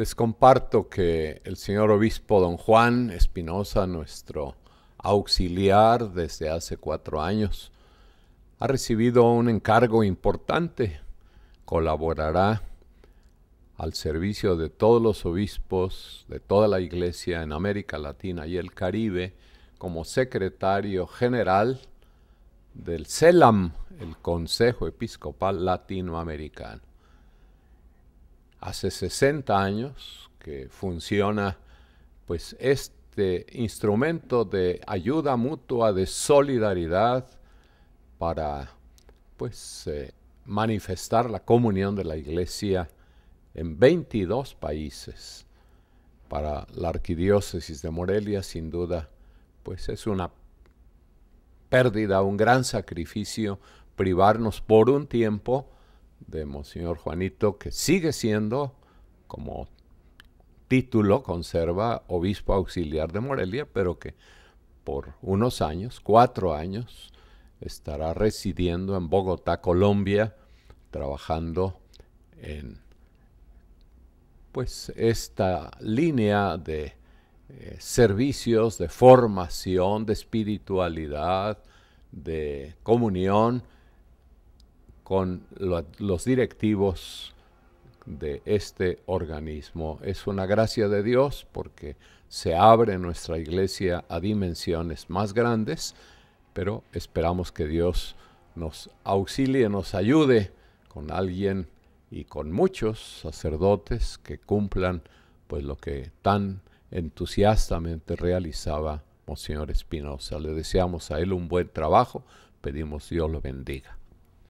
Les comparto que el señor obispo don Juan Espinosa, nuestro auxiliar desde hace cuatro años, ha recibido un encargo importante. Colaborará al servicio de todos los obispos de toda la Iglesia en América Latina y el Caribe como secretario general del CELAM, el Consejo Episcopal Latinoamericano hace 60 años que funciona pues este instrumento de ayuda mutua, de solidaridad para pues eh, manifestar la comunión de la iglesia en 22 países. Para la arquidiócesis de Morelia sin duda pues es una pérdida, un gran sacrificio privarnos por un tiempo de Monseñor Juanito, que sigue siendo, como título conserva, obispo auxiliar de Morelia, pero que por unos años, cuatro años, estará residiendo en Bogotá, Colombia, trabajando en pues esta línea de eh, servicios de formación, de espiritualidad, de comunión con los directivos de este organismo. Es una gracia de Dios porque se abre nuestra iglesia a dimensiones más grandes, pero esperamos que Dios nos auxilie, nos ayude con alguien y con muchos sacerdotes que cumplan pues lo que tan entusiastamente realizaba Monsignor Espinosa. Le deseamos a él un buen trabajo, pedimos Dios lo bendiga.